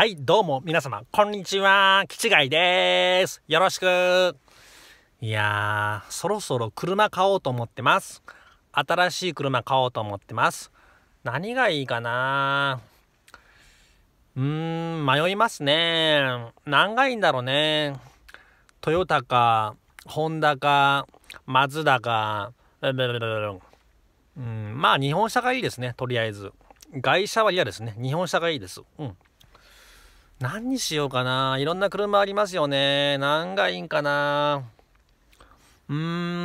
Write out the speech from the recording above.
はい、どうも皆様、こんにちは、キチガイです。よろしく。いやー、そろそろ車買おうと思ってます。新しい車買おうと思ってます。何がいいかなうーん、迷いますね。何がいいんだろうね。トヨタか、ホンダか、マズダか、うん、まあ日本車がいいですね、とりあえず。外車は嫌ですね。日本車がいいです。うん。何にしようかな。いろんな車ありますよね。何がいいんかな。うーん。